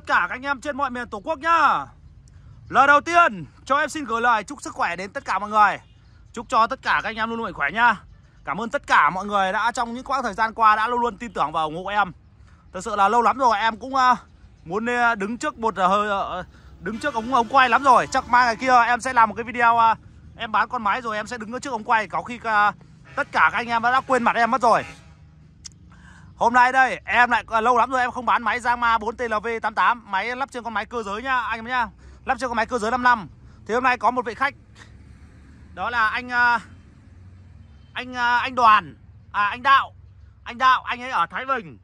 tất cả các anh em trên mọi miền Tổ quốc nhá. Lời đầu tiên cho em xin gửi lời chúc sức khỏe đến tất cả mọi người. Chúc cho tất cả các anh em luôn luôn mạnh khỏe nhá. Cảm ơn tất cả mọi người đã trong những quãng thời gian qua đã luôn luôn tin tưởng và ủng hộ em. Thật sự là lâu lắm rồi em cũng ờ, muốn ờ, đứng trước một ờ, hơi đứng trước ống ống quay lắm rồi. Chắc mai ngày kia em sẽ làm một cái video em bán con máy rồi em sẽ đứng ở trước ống quay có khi tất cả các anh em đã quên mặt em mất rồi. Hôm nay đây em lại à, lâu lắm rồi em không bán máy Yamaha 4TLV88 Máy lắp trên con máy cơ giới nhá anh em nhá Lắp trên con máy cơ giới 55 Thì hôm nay có một vị khách Đó là anh à, Anh à, anh Đoàn À anh Đạo Anh Đạo anh ấy ở Thái Bình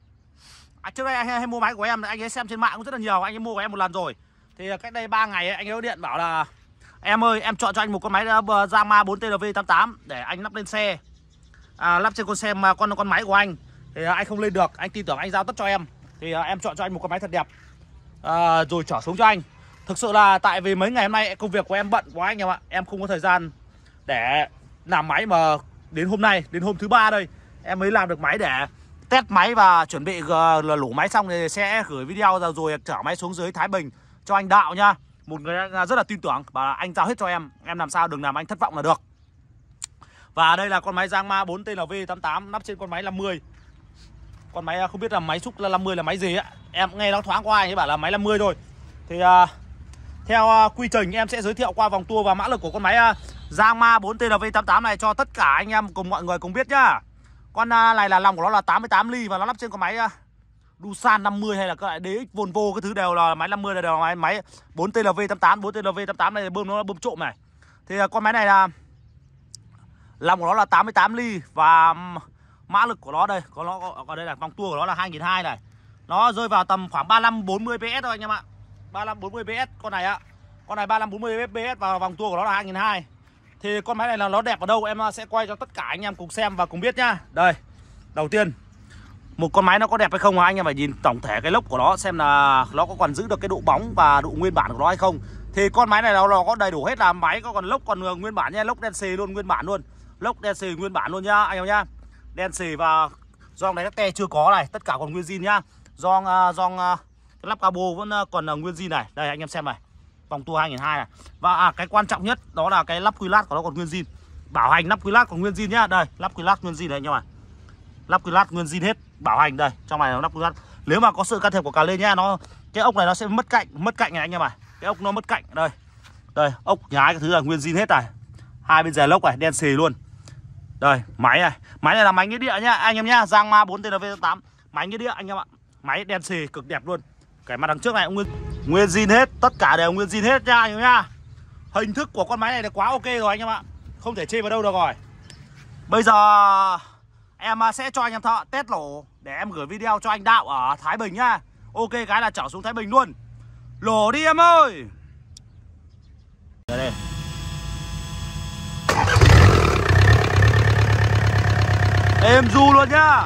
à, Trước đây anh ấy hay mua máy của em Anh ấy xem trên mạng cũng rất là nhiều Anh ấy mua của em một lần rồi Thì cách đây 3 ngày ấy, anh ấy có điện bảo là Em ơi em chọn cho anh một con máy Yamaha 4TLV88 Để anh lắp lên xe à, Lắp trên con xe mà con con máy của anh thì à, anh không lên được anh tin tưởng anh giao tất cho em thì à, em chọn cho anh một con máy thật đẹp à, rồi trở xuống cho anh thực sự là tại vì mấy ngày hôm nay công việc của em bận quá anh em ạ em không có thời gian để làm máy mà đến hôm nay đến hôm thứ ba đây em mới làm được máy để test máy và chuẩn bị là lủ máy xong thì sẽ gửi video ra rồi trở máy xuống dưới Thái Bình cho anh đạo nhá, một người rất là tin tưởng và anh giao hết cho em em làm sao đừng làm anh thất vọng là được và đây là con máy Giang Ma 4 TLV 88 nắp trên con máy 50. Con máy à, không biết là máy xúc là 50 là máy gì ạ Em nghe nó thoáng qua ấy bảo là máy 50 thôi Thì uh, theo uh, quy trình em sẽ giới thiệu qua vòng tua và mã lực của con máy uh, Zama 4TLV88 này cho tất cả anh em cùng mọi người cùng biết nhá Con uh, này là lòng của nó là 88 ly và nó lắp trên con máy uh, Dusan 50 hay là cái DX Volvo cái thứ đều là máy 50 là đều là máy máy 4TLV88, 4TLV88 này bơm nó là bơm trộm này. Thì con máy này là lòng của nó là 88 ly và mã lực của nó đây có nó ở đây là vòng tua của nó là hai nghìn hai này nó rơi vào tầm khoảng 35 40 PS thôi anh em ạ 35 40 PS con này ạ con này 35 40 PS và vòng tua của nó là 2002 thì con máy này là nó đẹp ở đâu em sẽ quay cho tất cả anh em cùng xem và cùng biết nhá đây đầu tiên một con máy nó có đẹp hay không anh em phải nhìn tổng thể cái lốc của nó xem là nó có còn giữ được cái độ bóng và độ nguyên bản của nó hay không thì con máy này nó, nó có đầy đủ hết là máy có còn lốc còn nguyên bản nha lốc đen xì luôn nguyên bản luôn lốc đen xì nguyên bản luôn nhá anh em nhá đen xì và gioăng này các te chưa có này tất cả còn nguyên zin nhá gioăng uh, dòng uh, lắp cabo vẫn uh, còn uh, nguyên zin này đây anh em xem này vòng tua 2002 này và à, cái quan trọng nhất đó là cái lắp quy lát của nó còn nguyên zin bảo hành lắp quy lát còn nguyên zin nhá đây lắp quy lát nguyên zin này anh em ạ lắp quy lát nguyên zin hết bảo hành đây trong này nó lắp quy lát nếu mà có sự can thiệp của cà lên nhá nó cái ốc này nó sẽ mất cạnh mất cạnh này anh em ạ cái ốc nó mất cạnh đây đây ốc nhái cái thứ là nguyên zin hết này hai bên dè lốc này đen xì luôn đây, máy này. Máy này là máy nghĩa địa nhá anh em nhá, Giang Ma 4TNV8. Máy nghĩa địa anh em ạ. Máy đen xì cực đẹp luôn. Cái mặt đằng trước này cũng nguyên nguyên zin hết, tất cả đều nguyên zin hết nha anh em nhá. Hình thức của con máy này là quá ok rồi anh em ạ. Không thể chê vào đâu được rồi. Bây giờ em à, sẽ cho anh em thợ test lổ để em gửi video cho anh Đạo ở Thái Bình nhá. Ok cái là trở xuống Thái Bình luôn. Lổ đi em ơi. Đây đây. êm du luôn nhá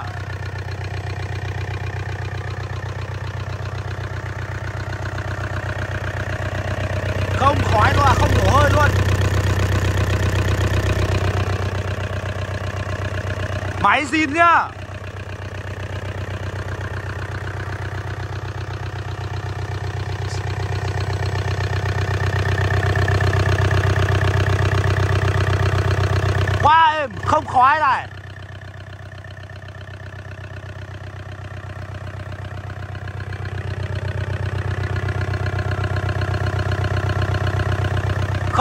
không khói luôn à không đổ hơi luôn máy zin nhá quá êm không khói này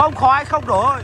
không khói không rồi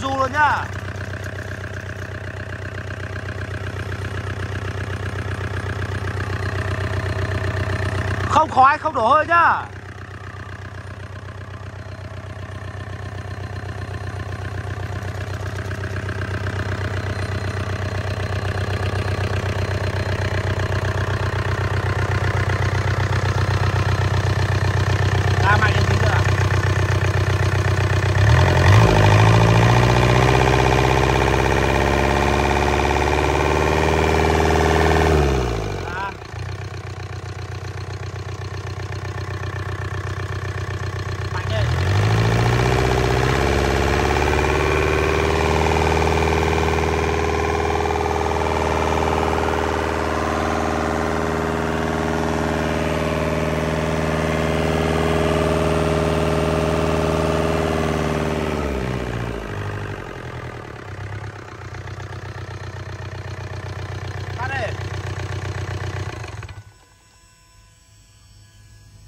chân du luôn nhá không khói không đổ hơi nhá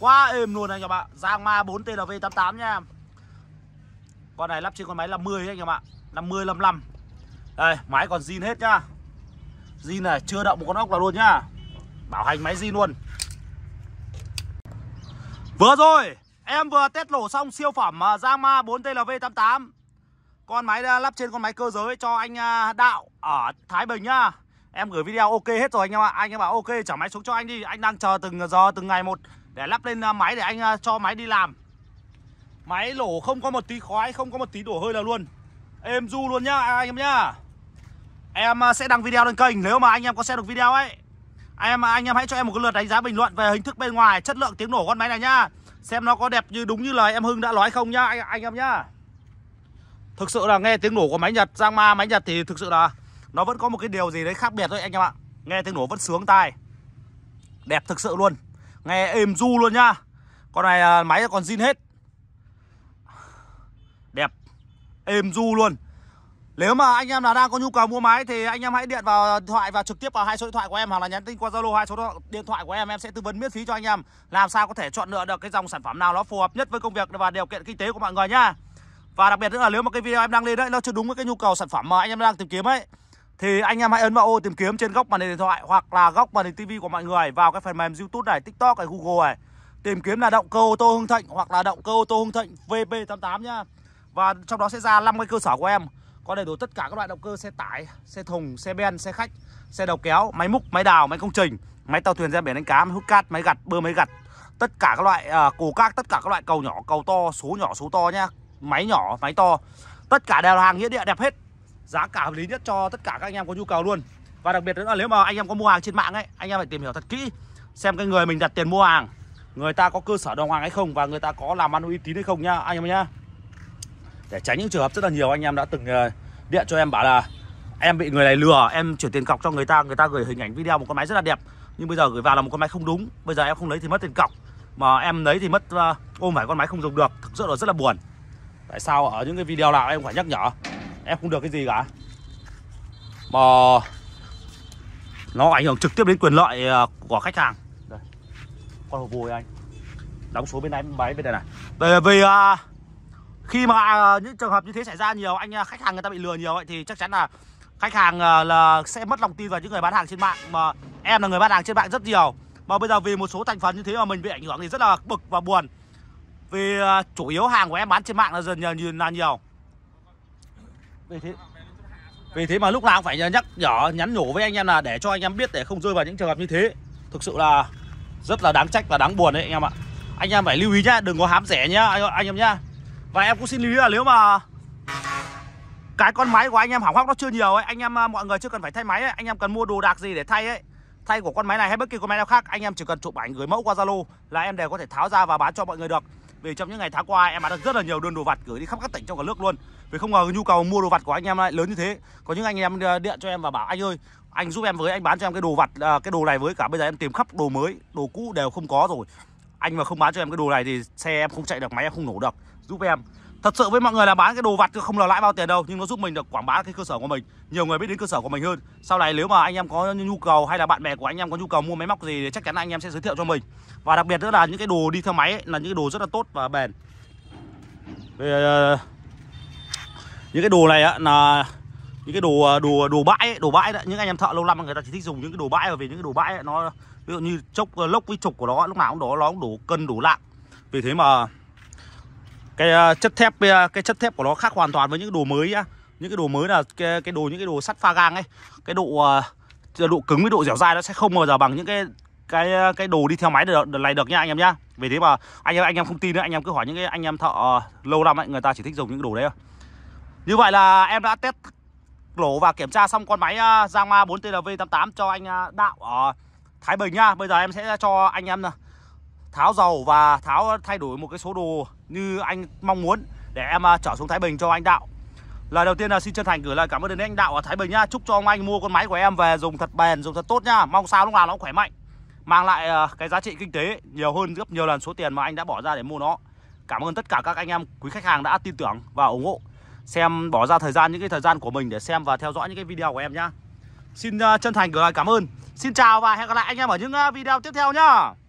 quá êm luôn anh em ạ Giang Ma 4 TLV88 nha Con này lắp trên con máy là 10 anh em ạ 50 55 Đây máy còn zin hết nhá Zin này chưa động một con ốc nào luôn nhá Bảo hành máy zin luôn Vừa rồi Em vừa test lổ xong siêu phẩm à, Giang Ma 4 TLV88 Con máy à, lắp trên con máy cơ giới cho anh à, Đạo Ở Thái Bình nhá Em gửi video ok hết rồi anh em ạ Anh em bảo ok trả máy xuống cho anh đi Anh đang chờ từng giờ từng ngày một để lắp lên à, máy để anh à, cho máy đi làm Máy lổ không có một tí khói, không có một tí đổ hơi là luôn Êm du luôn nhá anh em nhá Em à, sẽ đăng video lên kênh nếu mà anh em có xem được video ấy em anh em hãy cho em một cái lượt đánh giá bình luận về hình thức bên ngoài, chất lượng tiếng nổ con máy này nhá. Xem nó có đẹp như đúng như lời em Hưng đã nói không nhá anh, anh em nhá. Thực sự là nghe tiếng nổ của máy Nhật, Giang Ma máy Nhật thì thực sự là nó vẫn có một cái điều gì đấy khác biệt thôi anh em ạ. Nghe tiếng nổ vẫn sướng tai. Đẹp thực sự luôn. Nghe êm du luôn nhá Con này à, máy còn zin hết Đẹp Êm du luôn Nếu mà anh em là đang có nhu cầu mua máy Thì anh em hãy điện vào thoại và trực tiếp vào hai số điện thoại của em Hoặc là nhắn tin qua Zalo hai số điện thoại của em Em sẽ tư vấn miễn phí cho anh em Làm sao có thể chọn lựa được cái dòng sản phẩm nào Nó phù hợp nhất với công việc và điều kiện kinh tế của mọi người nhá và đặc biệt nữa là nếu mà cái video em đang lên đấy nó chưa đúng với cái nhu cầu sản phẩm mà anh em đang tìm kiếm ấy thì anh em hãy ấn vào ô tìm kiếm trên góc màn hình điện thoại hoặc là góc màn hình tivi của mọi người vào cái phần mềm YouTube này, TikTok này, Google này. Tìm kiếm là động cơ ô tô Hưng Thịnh hoặc là động cơ ô tô Hưng Thịnh VP88 nhá. Và trong đó sẽ ra 5 cái cơ sở của em. Có đầy đủ tất cả các loại động cơ xe tải, xe thùng, xe ben, xe khách, xe đầu kéo, máy múc, máy đào, máy công trình, máy tàu thuyền ra biển đánh cá, máy hút cát, máy gặt, bơm máy gặt. Tất cả các loại à, củ cát, tất cả các loại cầu nhỏ, cầu to, số nhỏ, số to nhá. Máy nhỏ, máy to. Tất cả đều là hàng nghĩa địa đẹp hết giá cả hợp lý nhất cho tất cả các anh em có nhu cầu luôn và đặc biệt nữa là nếu mà anh em có mua hàng trên mạng ấy anh em phải tìm hiểu thật kỹ xem cái người mình đặt tiền mua hàng người ta có cơ sở đàng hàng hay không và người ta có làm ăn uy tín hay không nhá anh em nhá để tránh những trường hợp rất là nhiều anh em đã từng ờ, điện cho em bảo là em bị người này lừa em chuyển tiền cọc cho người ta người ta gửi hình ảnh video một con máy rất là đẹp nhưng bây giờ gửi vào là một con máy không đúng bây giờ em không lấy thì mất tiền cọc mà em lấy thì mất ờ, ôm phải con máy không dùng được thực sự là rất là buồn tại sao ở những cái video nào em phải nhắc nhở em không được cái gì cả mà nó ảnh hưởng trực tiếp đến quyền lợi à, của khách hàng đây. con hộp vùi anh đóng số bên này máy bên này này bởi vì uh, khi mà uh, những trường hợp như thế xảy ra nhiều anh khách hàng người ta bị lừa nhiều ấy, thì chắc chắn là khách hàng uh, là sẽ mất lòng tin vào những người bán hàng trên mạng mà em là người bán hàng trên mạng rất nhiều mà bây giờ vì một số thành phần như thế mà mình bị ảnh hưởng thì rất là bực và buồn vì uh, chủ yếu hàng của em bán trên mạng là dần là nhiều vì thế vì thế mà lúc nào cũng phải nhắc nhở nhắn nhủ với anh em là để cho anh em biết để không rơi vào những trường hợp như thế thực sự là rất là đáng trách và đáng buồn đấy anh em ạ anh em phải lưu ý nhá đừng có hám rẻ nhá anh, anh em nhá và em cũng xin lưu ý là nếu mà cái con máy của anh em hỏng hóc nó chưa nhiều ấy anh em à, mọi người chưa cần phải thay máy ấy. anh em cần mua đồ đạc gì để thay ấy thay của con máy này hay bất kỳ con máy nào khác anh em chỉ cần chụp ảnh gửi mẫu qua zalo là em đều có thể tháo ra và bán cho mọi người được vì trong những ngày tháng qua em bán được rất là nhiều đơn đồ vặt gửi đi khắp các tỉnh trong cả nước luôn Vì không ngờ nhu cầu mua đồ vặt của anh em lại lớn như thế Có những anh em điện cho em và bảo anh ơi Anh giúp em với, anh bán cho em cái đồ vặt, à, cái đồ này với cả bây giờ em tìm khắp đồ mới, đồ cũ đều không có rồi Anh mà không bán cho em cái đồ này thì xe em không chạy được, máy em không nổ được Giúp em Thật sự với mọi người là bán cái đồ vặt chứ không là lãi bao tiền đâu Nhưng nó giúp mình được quảng bá cái cơ sở của mình Nhiều người biết đến cơ sở của mình hơn Sau này nếu mà anh em có nhu cầu hay là bạn bè của anh em có nhu cầu mua máy móc gì thì Chắc chắn anh em sẽ giới thiệu cho mình Và đặc biệt nữa là những cái đồ đi theo máy ấy, là những cái đồ rất là tốt và bền Về uh, ờ, Những cái đồ này á, là những cái đồ ờ, đồ đồ bãi ấy, đồ bãi đó những anh em thợ lâu năm người ta chỉ thích dùng những cái đồ bãi bởi vì những cái đồ bãi ấy, nó ví dụ như chốc ờ, lốc với trục của nó lúc nào cũng đó nó cũng đủ cân đủ nặng vì thế mà cái uh, chất thép ờ, cái chất thép của nó khác hoàn toàn với những đồ mới nhá những cái đồ mới là cái, cái đồ những cái đồ sắt pha gang ấy cái độ uh, độ cứng với độ dẻo dai nó sẽ không bao giờ bằng những cái cái cái đồ đi theo máy được này được nha anh em nhá vì thế mà anh em anh em không tin nữa anh em cứ hỏi những cái anh em thợ uh, lâu năm ấy người ta chỉ thích dùng những cái đồ đấy thôi như vậy là em đã test lỗ và kiểm tra xong con máy uh, Yamaha 4TLV88 cho anh Đạo ở Thái Bình nha. Bây giờ em sẽ cho anh em tháo dầu và tháo thay đổi một cái số đồ như anh mong muốn để em à, trở xuống Thái Bình cho anh Đạo Lời đầu tiên là xin chân thành gửi lời cảm ơn đến anh Đạo ở Thái Bình nhá Chúc cho ông anh mua con máy của em về dùng thật bền, dùng thật tốt nhá Mong sao lúc nào nó khỏe mạnh Mang lại à, cái giá trị kinh tế nhiều hơn gấp nhiều lần số tiền mà anh đã bỏ ra để mua nó Cảm ơn tất cả các anh em quý khách hàng đã tin tưởng và ủng hộ Xem bỏ ra thời gian những cái thời gian của mình để xem và theo dõi những cái video của em nhá Xin à, chân thành gửi lời cảm ơn Xin chào và hẹn gặp lại anh em ở những video tiếp theo nhá